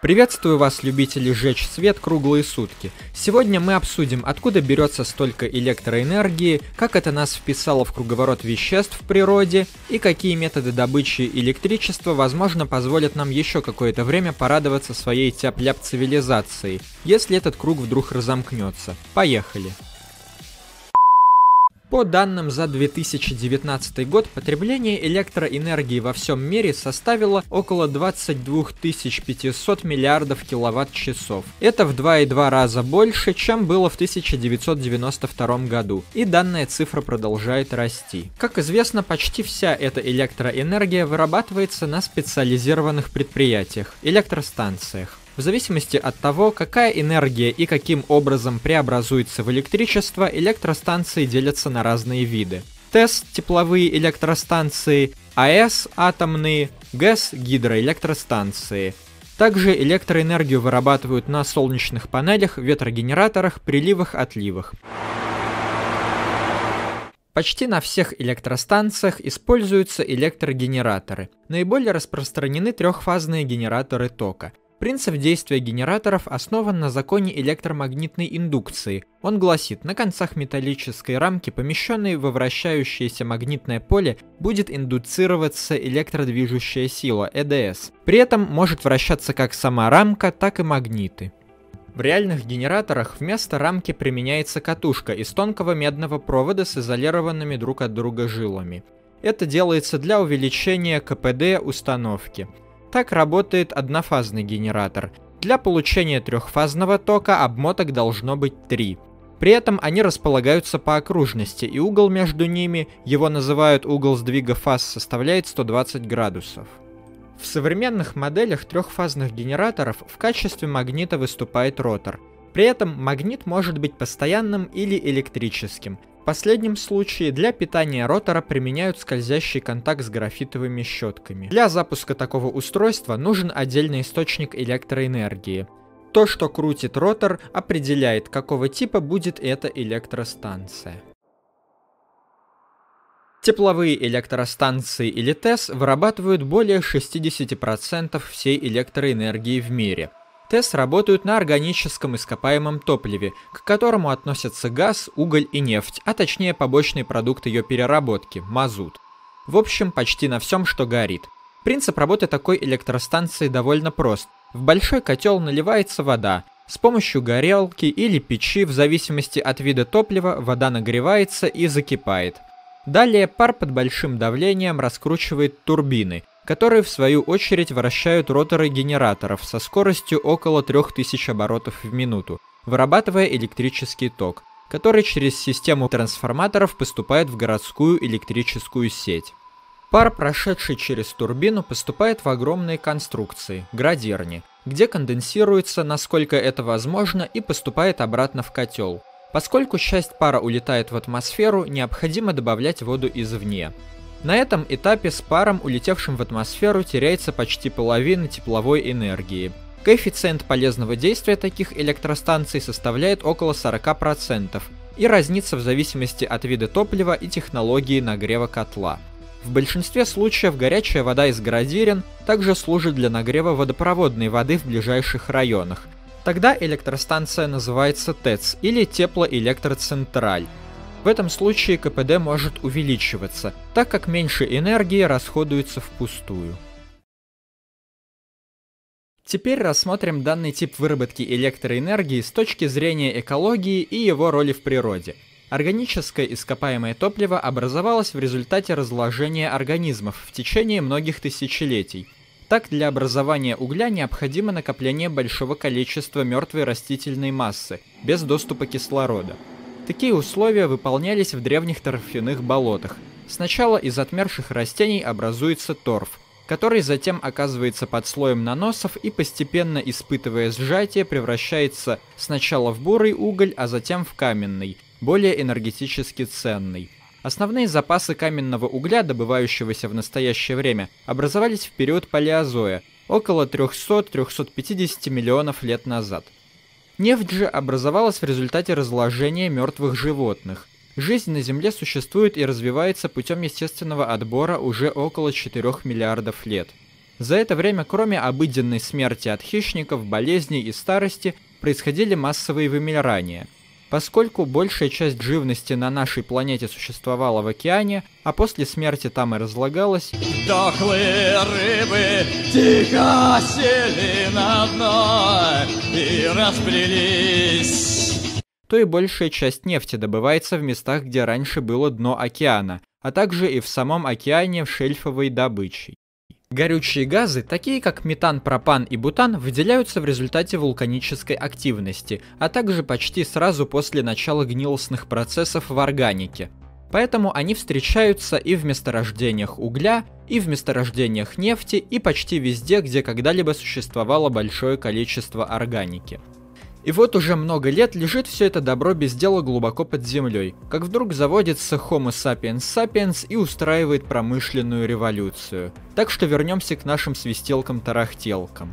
Приветствую вас, любители сжечь свет круглые сутки. Сегодня мы обсудим, откуда берется столько электроэнергии, как это нас вписало в круговорот веществ в природе и какие методы добычи электричества, возможно, позволят нам еще какое-то время порадоваться своей тяп-ляп цивилизацией, если этот круг вдруг разомкнется. Поехали! По данным за 2019 год, потребление электроэнергии во всем мире составило около 22 500 миллиардов киловатт-часов. Это в 2,2 раза больше, чем было в 1992 году, и данная цифра продолжает расти. Как известно, почти вся эта электроэнергия вырабатывается на специализированных предприятиях – электростанциях. В зависимости от того, какая энергия и каким образом преобразуется в электричество, электростанции делятся на разные виды. ТЭС – тепловые электростанции, АЭС – атомные, ГЭС – гидроэлектростанции. Также электроэнергию вырабатывают на солнечных панелях, ветрогенераторах, приливах, отливах. Почти на всех электростанциях используются электрогенераторы. Наиболее распространены трехфазные генераторы тока – Принцип действия генераторов основан на законе электромагнитной индукции. Он гласит, на концах металлической рамки, помещенной во вращающееся магнитное поле, будет индуцироваться электродвижущая сила, ЭДС. При этом может вращаться как сама рамка, так и магниты. В реальных генераторах вместо рамки применяется катушка из тонкого медного провода с изолированными друг от друга жилами. Это делается для увеличения КПД установки. Так работает однофазный генератор. Для получения трехфазного тока обмоток должно быть три. При этом они располагаются по окружности, и угол между ними, его называют угол сдвига фаз, составляет 120 градусов. В современных моделях трехфазных генераторов в качестве магнита выступает ротор. При этом магнит может быть постоянным или электрическим последнем случае для питания ротора применяют скользящий контакт с графитовыми щетками. Для запуска такого устройства нужен отдельный источник электроэнергии. То, что крутит ротор, определяет, какого типа будет эта электростанция. Тепловые электростанции или ТЭС вырабатывают более 60% всей электроэнергии в мире. ТЭС работают на органическом ископаемом топливе, к которому относятся газ, уголь и нефть, а точнее побочный продукт ее переработки – мазут. В общем, почти на всем, что горит. Принцип работы такой электростанции довольно прост. В большой котел наливается вода. С помощью горелки или печи, в зависимости от вида топлива, вода нагревается и закипает. Далее пар под большим давлением раскручивает турбины – которые в свою очередь вращают роторы генераторов со скоростью около 3000 оборотов в минуту, вырабатывая электрический ток, который через систему трансформаторов поступает в городскую электрическую сеть. Пар, прошедший через турбину, поступает в огромные конструкции – градерни, где конденсируется, насколько это возможно, и поступает обратно в котел. Поскольку часть пара улетает в атмосферу, необходимо добавлять воду извне. На этом этапе с паром, улетевшим в атмосферу, теряется почти половина тепловой энергии. Коэффициент полезного действия таких электростанций составляет около 40% и разнится в зависимости от вида топлива и технологии нагрева котла. В большинстве случаев горячая вода из градирен также служит для нагрева водопроводной воды в ближайших районах. Тогда электростанция называется ТЭЦ или теплоэлектроцентраль. В этом случае КПД может увеличиваться, так как меньше энергии расходуется впустую. Теперь рассмотрим данный тип выработки электроэнергии с точки зрения экологии и его роли в природе. Органическое ископаемое топливо образовалось в результате разложения организмов в течение многих тысячелетий. Так, для образования угля необходимо накопление большого количества мертвой растительной массы, без доступа кислорода. Такие условия выполнялись в древних торфяных болотах. Сначала из отмерших растений образуется торф, который затем оказывается под слоем наносов и постепенно испытывая сжатие превращается сначала в бурый уголь, а затем в каменный, более энергетически ценный. Основные запасы каменного угля, добывающегося в настоящее время, образовались в период палеозоя, около 300-350 миллионов лет назад – Нефть же образовалась в результате разложения мертвых животных. Жизнь на Земле существует и развивается путем естественного отбора уже около 4 миллиардов лет. За это время, кроме обыденной смерти от хищников, болезней и старости, происходили массовые вымирания – Поскольку большая часть живности на нашей планете существовала в океане, а после смерти там и разлагалась, Дохлые рыбы тихо сели на дно и разбрелись. То и большая часть нефти добывается в местах, где раньше было дно океана, а также и в самом океане в шельфовой добычей. Горючие газы, такие как метан, пропан и бутан, выделяются в результате вулканической активности, а также почти сразу после начала гнилостных процессов в органике. Поэтому они встречаются и в месторождениях угля, и в месторождениях нефти, и почти везде, где когда-либо существовало большое количество органики. И вот уже много лет лежит все это добро без дела глубоко под землей, как вдруг заводится Homo sapiens sapiens и устраивает промышленную революцию. Так что вернемся к нашим свистелкам-тарахтелкам.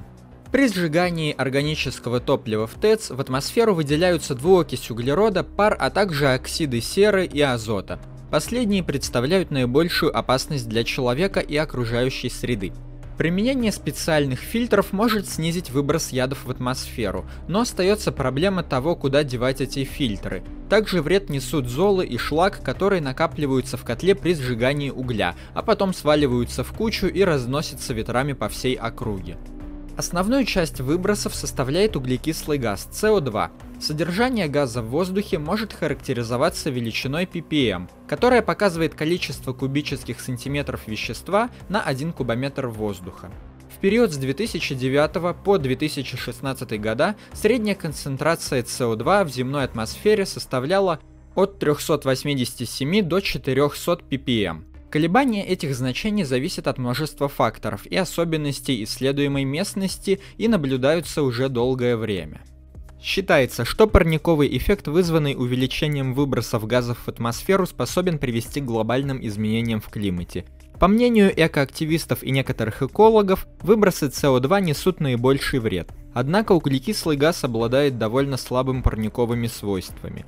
При сжигании органического топлива в ТЭЦ в атмосферу выделяются двуокись углерода, пар, а также оксиды серы и азота. Последние представляют наибольшую опасность для человека и окружающей среды. Применение специальных фильтров может снизить выброс ядов в атмосферу, но остается проблема того, куда девать эти фильтры. Также вред несут золы и шлак, которые накапливаются в котле при сжигании угля, а потом сваливаются в кучу и разносятся ветрами по всей округе. Основную часть выбросов составляет углекислый газ – СО2. Содержание газа в воздухе может характеризоваться величиной ppm, которая показывает количество кубических сантиметров вещества на 1 кубометр воздуха. В период с 2009 по 2016 года средняя концентрация co 2 в земной атмосфере составляла от 387 до 400 ppm. Колебания этих значений зависят от множества факторов и особенностей исследуемой местности и наблюдаются уже долгое время. Считается, что парниковый эффект, вызванный увеличением выбросов газов в атмосферу, способен привести к глобальным изменениям в климате. По мнению экоактивистов и некоторых экологов, выбросы СО2 несут наибольший вред. Однако углекислый газ обладает довольно слабым парниковыми свойствами.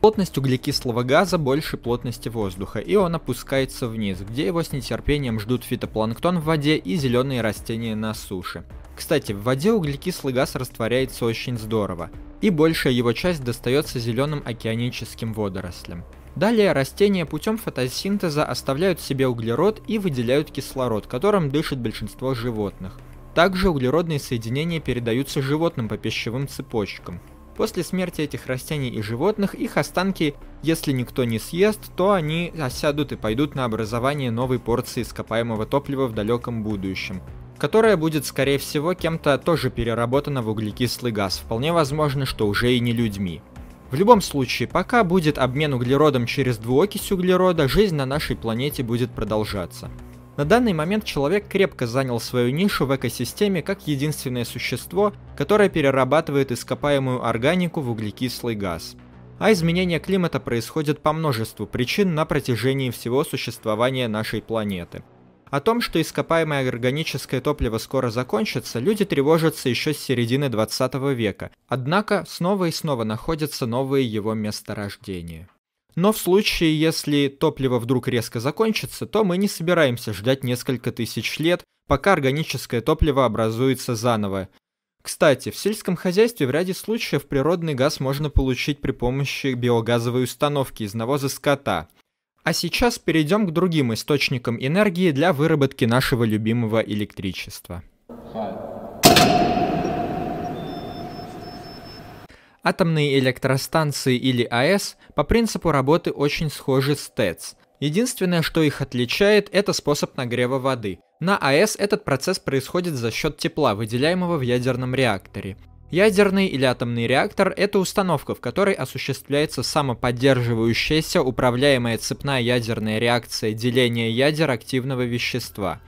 Плотность углекислого газа больше плотности воздуха, и он опускается вниз, где его с нетерпением ждут фитопланктон в воде и зеленые растения на суше. Кстати, в воде углекислый газ растворяется очень здорово, и большая его часть достается зеленым океаническим водорослям. Далее растения путем фотосинтеза оставляют себе углерод и выделяют кислород, которым дышит большинство животных. Также углеродные соединения передаются животным по пищевым цепочкам. После смерти этих растений и животных их останки, если никто не съест, то они осядут и пойдут на образование новой порции ископаемого топлива в далеком будущем которая будет, скорее всего, кем-то тоже переработана в углекислый газ, вполне возможно, что уже и не людьми. В любом случае, пока будет обмен углеродом через двуокись углерода, жизнь на нашей планете будет продолжаться. На данный момент человек крепко занял свою нишу в экосистеме как единственное существо, которое перерабатывает ископаемую органику в углекислый газ. А изменение климата происходит по множеству причин на протяжении всего существования нашей планеты – о том, что ископаемое органическое топливо скоро закончится, люди тревожатся еще с середины 20 века, однако снова и снова находятся новые его месторождения. Но в случае, если топливо вдруг резко закончится, то мы не собираемся ждать несколько тысяч лет, пока органическое топливо образуется заново. Кстати, в сельском хозяйстве в ряде случаев природный газ можно получить при помощи биогазовой установки из навоза скота – а сейчас перейдем к другим источникам энергии для выработки нашего любимого электричества. Атомные электростанции или АЭС по принципу работы очень схожи с ТЭЦ. Единственное, что их отличает, это способ нагрева воды. На АЭС этот процесс происходит за счет тепла, выделяемого в ядерном реакторе. Ядерный или атомный реактор – это установка, в которой осуществляется самоподдерживающаяся управляемая цепная ядерная реакция деления ядер активного вещества.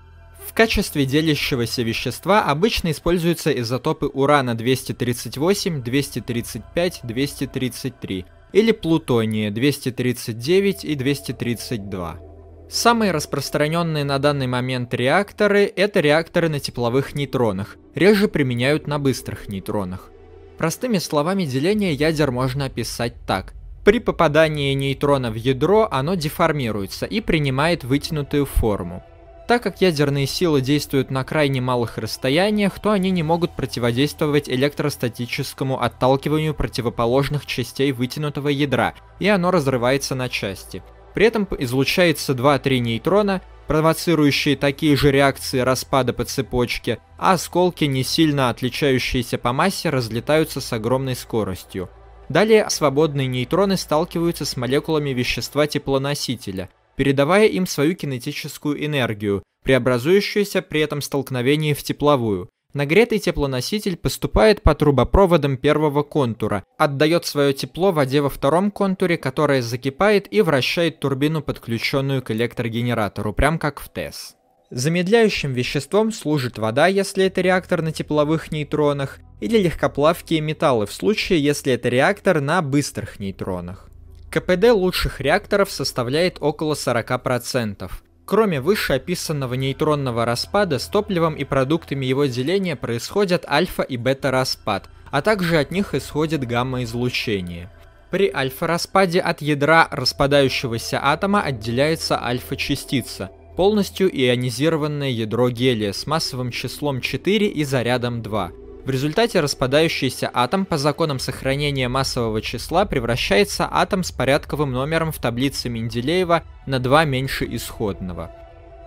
В качестве делящегося вещества обычно используются изотопы урана-238, 235, 233 или плутония 239 и 232. Самые распространенные на данный момент реакторы – это реакторы на тепловых нейтронах, реже применяют на быстрых нейтронах. Простыми словами деление ядер можно описать так. При попадании нейтрона в ядро оно деформируется и принимает вытянутую форму. Так как ядерные силы действуют на крайне малых расстояниях, то они не могут противодействовать электростатическому отталкиванию противоположных частей вытянутого ядра, и оно разрывается на части – при этом излучается 2-3 нейтрона, провоцирующие такие же реакции распада по цепочке, а осколки, не сильно отличающиеся по массе, разлетаются с огромной скоростью. Далее свободные нейтроны сталкиваются с молекулами вещества теплоносителя, передавая им свою кинетическую энергию, преобразующуюся при этом столкновении в тепловую. Нагретый теплоноситель поступает по трубопроводам первого контура, отдает свое тепло воде во втором контуре, которая закипает и вращает турбину, подключенную к электрогенератору, прям как в ТЭС. Замедляющим веществом служит вода, если это реактор на тепловых нейтронах, или легкоплавкие металлы в случае, если это реактор на быстрых нейтронах. КПД лучших реакторов составляет около 40%. Кроме вышеописанного нейтронного распада, с топливом и продуктами его деления происходят альфа и бета-распад, а также от них исходит гамма-излучение. При альфа-распаде от ядра распадающегося атома отделяется альфа-частица, полностью ионизированное ядро гелия с массовым числом 4 и зарядом 2. В результате распадающийся атом по законам сохранения массового числа превращается атом с порядковым номером в таблице Менделеева на 2 меньше исходного.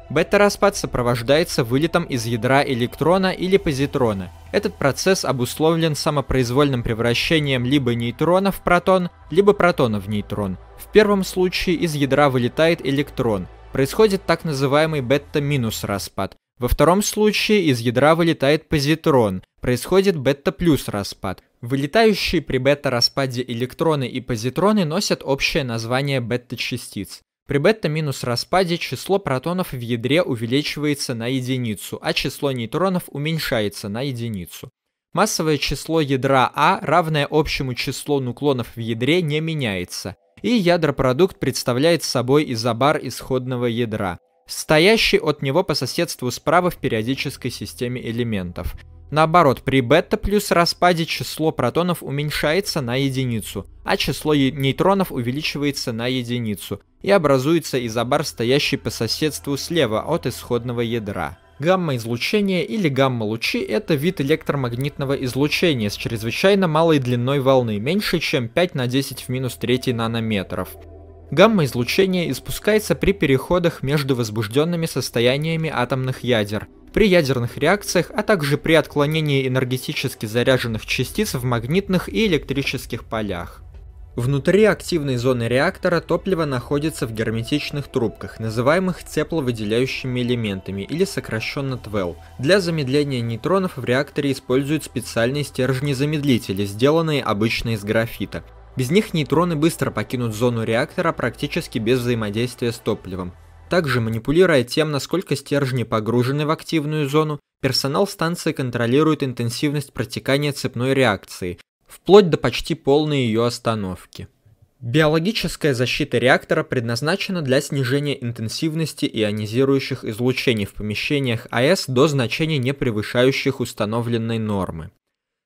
Бета-распад сопровождается вылетом из ядра электрона или позитрона. Этот процесс обусловлен самопроизвольным превращением либо нейтрона в протон, либо протона в нейтрон. В первом случае из ядра вылетает электрон. Происходит так называемый бета-минус распад, во втором случае из ядра вылетает позитрон, происходит бета-плюс распад. Вылетающие при бета-распаде электроны и позитроны носят общее название бета-частиц. При бета-минус распаде число протонов в ядре увеличивается на единицу, а число нейтронов уменьшается на единицу. Массовое число ядра А, равное общему числу нуклонов в ядре, не меняется, и ядропродукт представляет собой изобар исходного ядра – стоящий от него по соседству справа в периодической системе элементов. Наоборот, при бета плюс распаде число протонов уменьшается на единицу, а число нейтронов увеличивается на единицу, и образуется изобар, стоящий по соседству слева от исходного ядра. Гамма-излучение или гамма-лучи – это вид электромагнитного излучения с чрезвычайно малой длиной волны, меньше чем 5 на 10 в минус 3 нанометров. Гамма-излучение испускается при переходах между возбужденными состояниями атомных ядер, при ядерных реакциях, а также при отклонении энергетически заряженных частиц в магнитных и электрических полях. Внутри активной зоны реактора топливо находится в герметичных трубках, называемых тепловыделяющими элементами или сокращенно ТВЭЛ. Для замедления нейтронов в реакторе используют специальные стержни-замедлители, сделанные обычно из графита. Без них нейтроны быстро покинут зону реактора практически без взаимодействия с топливом. Также манипулируя тем, насколько стержни погружены в активную зону, персонал станции контролирует интенсивность протекания цепной реакции, вплоть до почти полной ее остановки. Биологическая защита реактора предназначена для снижения интенсивности ионизирующих излучений в помещениях АЭС до значений, не превышающих установленной нормы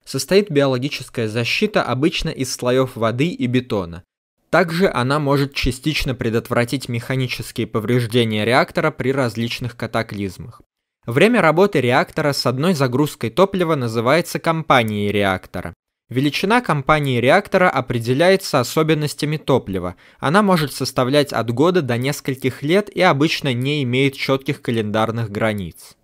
состоит биологическая защита обычно из слоев воды и бетона. Также она может частично предотвратить механические повреждения реактора при различных катаклизмах. Время работы реактора с одной загрузкой топлива называется компанией реактора. Величина компании реактора определяется особенностями топлива. Она может составлять от года до нескольких лет и обычно не имеет четких календарных границ.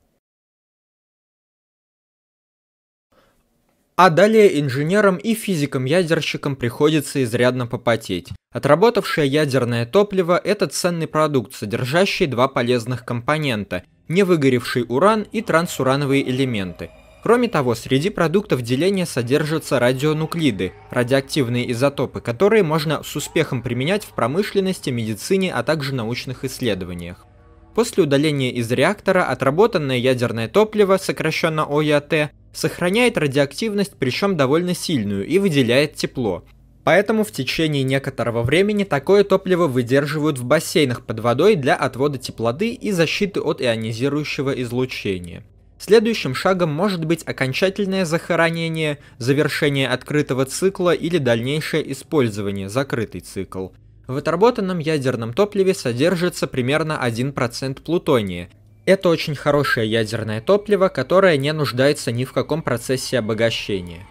А далее инженерам и физикам-ядерщикам приходится изрядно попотеть. Отработавшее ядерное топливо – это ценный продукт, содержащий два полезных компонента – невыгоревший уран и трансурановые элементы. Кроме того, среди продуктов деления содержатся радионуклиды – радиоактивные изотопы, которые можно с успехом применять в промышленности, медицине, а также научных исследованиях. После удаления из реактора отработанное ядерное топливо, сокращенно ОЯТ, сохраняет радиоактивность, причем довольно сильную, и выделяет тепло. Поэтому в течение некоторого времени такое топливо выдерживают в бассейнах под водой для отвода теплоты и защиты от ионизирующего излучения. Следующим шагом может быть окончательное захоронение, завершение открытого цикла или дальнейшее использование, закрытый цикл. В отработанном ядерном топливе содержится примерно 1% плутония. Это очень хорошее ядерное топливо, которое не нуждается ни в каком процессе обогащения.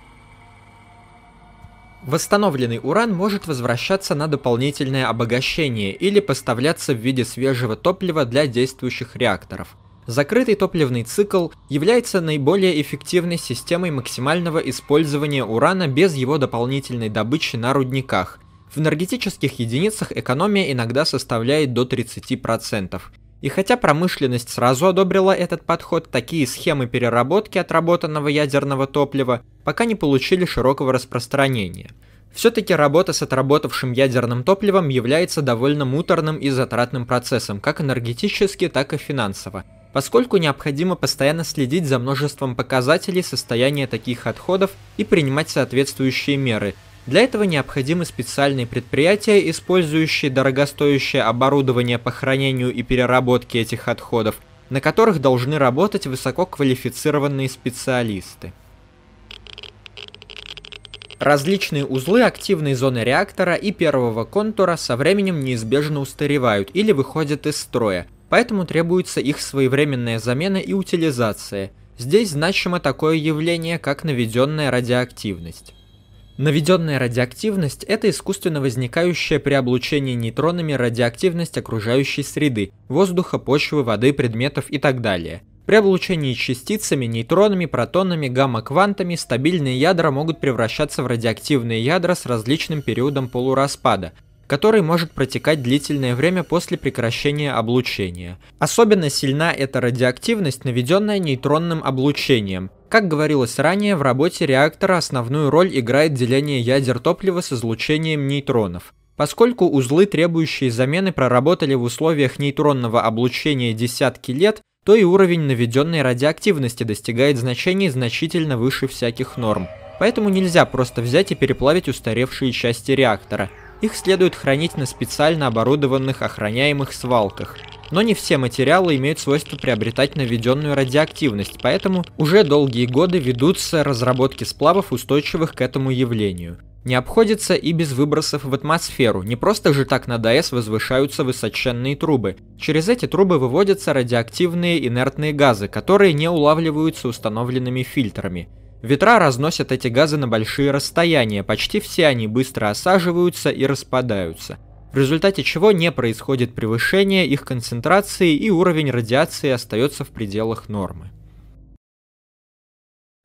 Восстановленный уран может возвращаться на дополнительное обогащение или поставляться в виде свежего топлива для действующих реакторов. Закрытый топливный цикл является наиболее эффективной системой максимального использования урана без его дополнительной добычи на рудниках – в энергетических единицах экономия иногда составляет до 30%. И хотя промышленность сразу одобрила этот подход, такие схемы переработки отработанного ядерного топлива пока не получили широкого распространения. Все-таки работа с отработавшим ядерным топливом является довольно муторным и затратным процессом, как энергетически, так и финансово, поскольку необходимо постоянно следить за множеством показателей состояния таких отходов и принимать соответствующие меры, для этого необходимы специальные предприятия, использующие дорогостоящее оборудование по хранению и переработке этих отходов, на которых должны работать высококвалифицированные специалисты. Различные узлы активной зоны реактора и первого контура со временем неизбежно устаревают или выходят из строя, поэтому требуется их своевременная замена и утилизация. Здесь значимо такое явление, как наведенная радиоактивность. Наведенная радиоактивность – это искусственно возникающая при облучении нейтронами радиоактивность окружающей среды – воздуха, почвы, воды, предметов и так далее. При облучении частицами, нейтронами, протонами, гамма-квантами стабильные ядра могут превращаться в радиоактивные ядра с различным периодом полураспада, который может протекать длительное время после прекращения облучения. Особенно сильна эта радиоактивность, наведенная нейтронным облучением – как говорилось ранее, в работе реактора основную роль играет деление ядер топлива с излучением нейтронов. Поскольку узлы, требующие замены, проработали в условиях нейтронного облучения десятки лет, то и уровень наведенной радиоактивности достигает значений значительно выше всяких норм. Поэтому нельзя просто взять и переплавить устаревшие части реактора. Их следует хранить на специально оборудованных охраняемых свалках. Но не все материалы имеют свойство приобретать наведенную радиоактивность, поэтому уже долгие годы ведутся разработки сплавов, устойчивых к этому явлению. Не обходится и без выбросов в атмосферу, не просто же так на ДАЭС возвышаются высоченные трубы. Через эти трубы выводятся радиоактивные инертные газы, которые не улавливаются установленными фильтрами. Ветра разносят эти газы на большие расстояния, почти все они быстро осаживаются и распадаются в результате чего не происходит превышение их концентрации и уровень радиации остается в пределах нормы.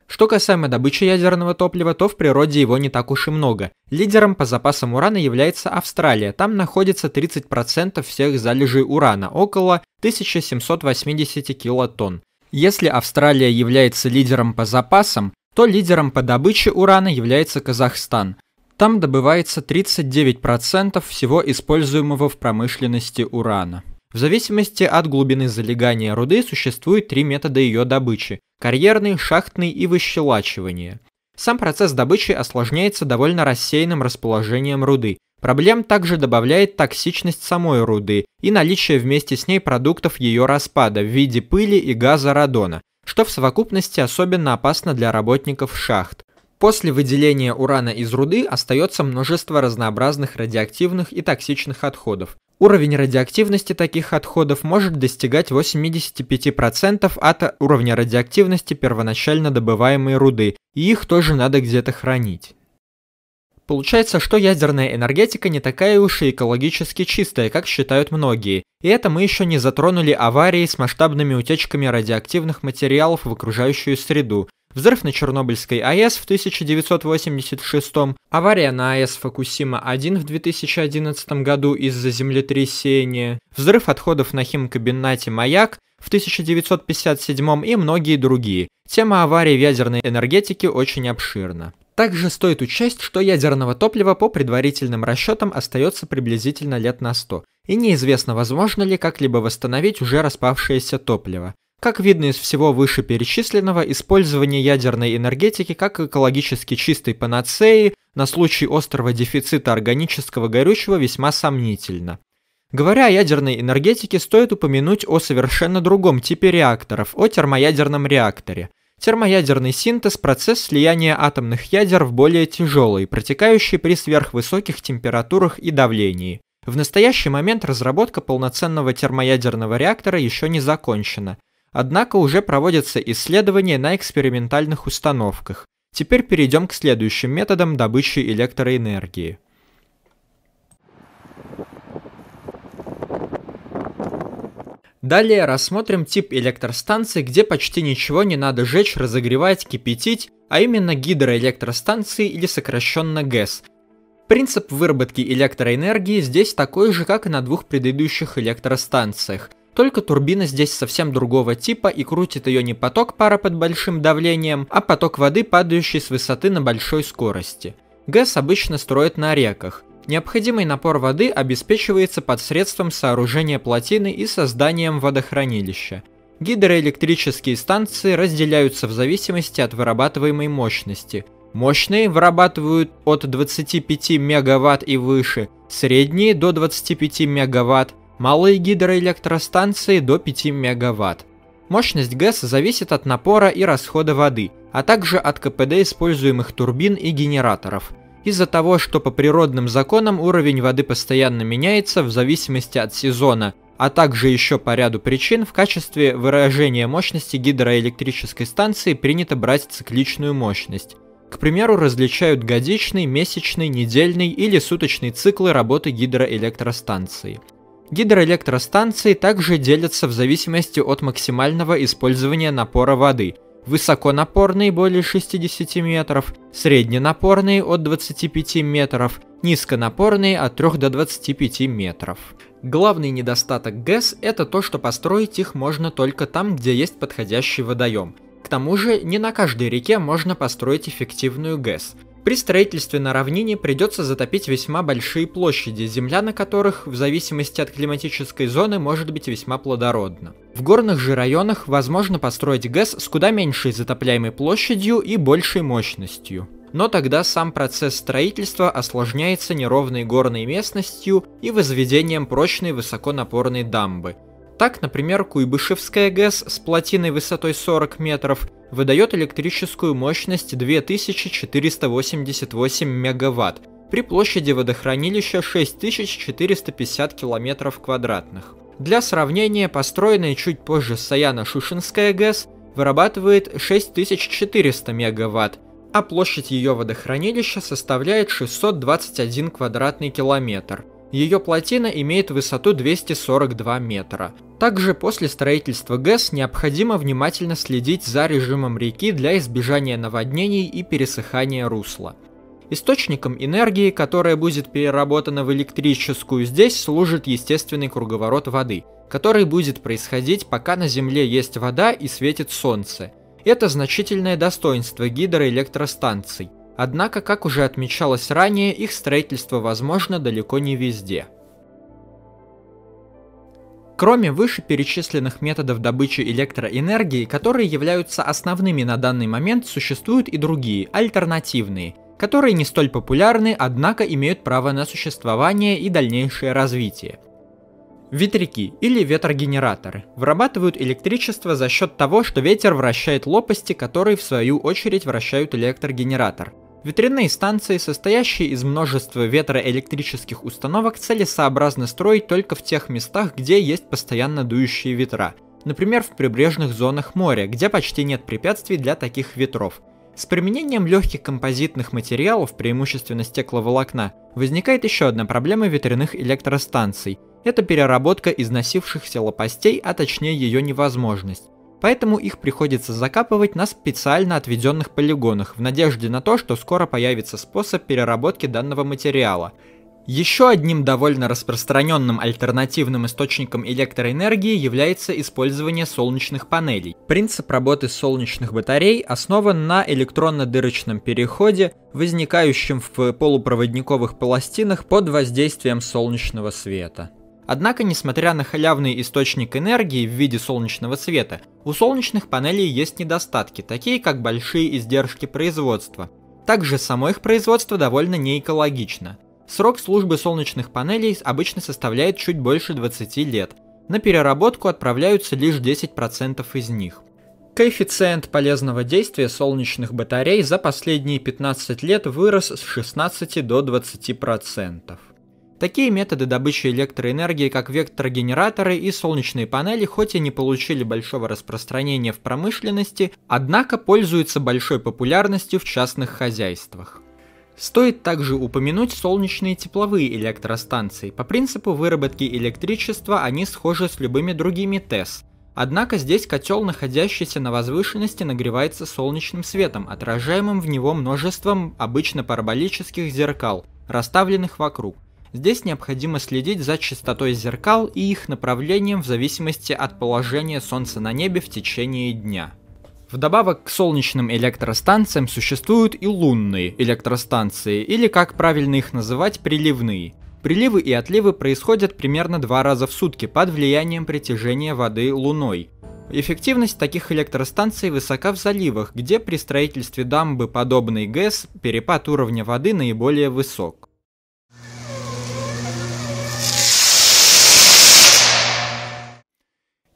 Что касаемо добычи ядерного топлива, то в природе его не так уж и много. Лидером по запасам урана является Австралия. Там находится 30% всех залежей урана, около 1780 килотонн. Если Австралия является лидером по запасам, то лидером по добыче урана является Казахстан. Там добывается 39% всего используемого в промышленности урана. В зависимости от глубины залегания руды существует три метода ее добычи – карьерный, шахтный и выщелачивание. Сам процесс добычи осложняется довольно рассеянным расположением руды. Проблем также добавляет токсичность самой руды и наличие вместе с ней продуктов ее распада в виде пыли и газа радона, что в совокупности особенно опасно для работников шахт. После выделения урана из руды остается множество разнообразных радиоактивных и токсичных отходов. Уровень радиоактивности таких отходов может достигать 85% от уровня радиоактивности первоначально добываемой руды, и их тоже надо где-то хранить. Получается, что ядерная энергетика не такая уж и экологически чистая, как считают многие. И это мы еще не затронули аварии с масштабными утечками радиоактивных материалов в окружающую среду взрыв на Чернобыльской АЭС в 1986, авария на АЭС Фукусима-1 в 2011 году из-за землетрясения, взрыв отходов на химкабинате «Маяк» в 1957 и многие другие. Тема аварии в ядерной энергетике очень обширна. Также стоит учесть, что ядерного топлива по предварительным расчетам остается приблизительно лет на 100, и неизвестно, возможно ли как-либо восстановить уже распавшееся топливо. Как видно из всего вышеперечисленного, использование ядерной энергетики как экологически чистой панацеи на случай острого дефицита органического горючего весьма сомнительно. Говоря о ядерной энергетике, стоит упомянуть о совершенно другом типе реакторов, о термоядерном реакторе. Термоядерный синтез – процесс слияния атомных ядер в более тяжелый, протекающий при сверхвысоких температурах и давлении. В настоящий момент разработка полноценного термоядерного реактора еще не закончена. Однако уже проводятся исследования на экспериментальных установках. Теперь перейдем к следующим методам добычи электроэнергии. Далее рассмотрим тип электростанций, где почти ничего не надо жечь, разогревать, кипятить, а именно гидроэлектростанции или сокращенно ГЭС. Принцип выработки электроэнергии здесь такой же, как и на двух предыдущих электростанциях. Только турбина здесь совсем другого типа и крутит ее не поток пара под большим давлением, а поток воды, падающий с высоты на большой скорости. ГЭС обычно строят на реках. Необходимый напор воды обеспечивается посредством сооружения плотины и созданием водохранилища. Гидроэлектрические станции разделяются в зависимости от вырабатываемой мощности. Мощные вырабатывают от 25 мегаватт и выше, средние до 25 мегаватт, Малые гидроэлектростанции до 5 мегаватт. Мощность ГЭС зависит от напора и расхода воды, а также от КПД используемых турбин и генераторов. Из-за того, что по природным законам уровень воды постоянно меняется в зависимости от сезона, а также еще по ряду причин в качестве выражения мощности гидроэлектрической станции принято брать цикличную мощность. К примеру, различают годичный, месячный, недельный или суточный циклы работы гидроэлектростанции. Гидроэлектростанции также делятся в зависимости от максимального использования напора воды. Высоконапорные – более 60 метров, средненапорные – от 25 метров, низконапорные – от 3 до 25 метров. Главный недостаток ГЭС – это то, что построить их можно только там, где есть подходящий водоем. К тому же, не на каждой реке можно построить эффективную ГЭС – при строительстве на равнине придется затопить весьма большие площади, земля на которых, в зависимости от климатической зоны, может быть весьма плодородна. В горных же районах возможно построить ГЭС с куда меньшей затопляемой площадью и большей мощностью. Но тогда сам процесс строительства осложняется неровной горной местностью и возведением прочной высоконапорной дамбы, так, например, Куйбышевская ГЭС с плотиной высотой 40 метров выдает электрическую мощность 2488 мегаватт при площади водохранилища 6450 километров квадратных. Для сравнения, построенная чуть позже Саяна-Шушинская ГЭС вырабатывает 6400 мегаватт, а площадь ее водохранилища составляет 621 квадратный километр – ее плотина имеет высоту 242 метра. Также после строительства ГЭС необходимо внимательно следить за режимом реки для избежания наводнений и пересыхания русла. Источником энергии, которая будет переработана в электрическую, здесь служит естественный круговорот воды, который будет происходить, пока на Земле есть вода и светит солнце. Это значительное достоинство гидроэлектростанций. Однако, как уже отмечалось ранее, их строительство возможно далеко не везде. Кроме вышеперечисленных методов добычи электроэнергии, которые являются основными на данный момент, существуют и другие, альтернативные, которые не столь популярны, однако имеют право на существование и дальнейшее развитие. Ветряки или ветрогенераторы вырабатывают электричество за счет того, что ветер вращает лопасти, которые в свою очередь вращают электрогенератор – Ветряные станции, состоящие из множества ветроэлектрических установок, целесообразно строить только в тех местах, где есть постоянно дующие ветра, например, в прибрежных зонах моря, где почти нет препятствий для таких ветров. С применением легких композитных материалов, преимущественно стекловолокна, возникает еще одна проблема ветряных электростанций. Это переработка износившихся лопастей, а точнее ее невозможность. Поэтому их приходится закапывать на специально отведенных полигонах в надежде на то, что скоро появится способ переработки данного материала. Еще одним довольно распространенным альтернативным источником электроэнергии является использование солнечных панелей. Принцип работы солнечных батарей основан на электронно-дырочном переходе, возникающем в полупроводниковых пластинах под воздействием солнечного света. Однако, несмотря на халявный источник энергии в виде солнечного света, у солнечных панелей есть недостатки, такие как большие издержки производства. Также само их производство довольно неэкологично. Срок службы солнечных панелей обычно составляет чуть больше 20 лет. На переработку отправляются лишь 10% из них. Коэффициент полезного действия солнечных батарей за последние 15 лет вырос с 16 до 20%. Такие методы добычи электроэнергии, как векторогенераторы и солнечные панели, хоть и не получили большого распространения в промышленности, однако пользуются большой популярностью в частных хозяйствах. Стоит также упомянуть солнечные тепловые электростанции. По принципу выработки электричества они схожи с любыми другими ТЭС. Однако здесь котел, находящийся на возвышенности, нагревается солнечным светом, отражаемым в него множеством обычно параболических зеркал, расставленных вокруг. Здесь необходимо следить за частотой зеркал и их направлением в зависимости от положения Солнца на небе в течение дня. Вдобавок к солнечным электростанциям существуют и лунные электростанции, или как правильно их называть, приливные. Приливы и отливы происходят примерно два раза в сутки под влиянием притяжения воды Луной. Эффективность таких электростанций высока в заливах, где при строительстве дамбы подобный ГЭС перепад уровня воды наиболее высок.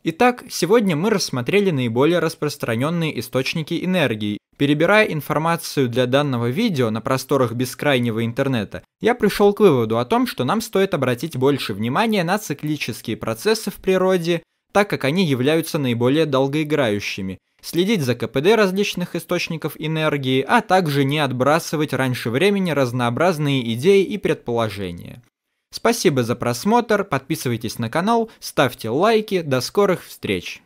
Итак, сегодня мы рассмотрели наиболее распространенные источники энергии. Перебирая информацию для данного видео на просторах бескрайнего интернета, я пришел к выводу о том, что нам стоит обратить больше внимания на циклические процессы в природе, так как они являются наиболее долгоиграющими, следить за КПД различных источников энергии, а также не отбрасывать раньше времени разнообразные идеи и предположения. Спасибо за просмотр, подписывайтесь на канал, ставьте лайки, до скорых встреч!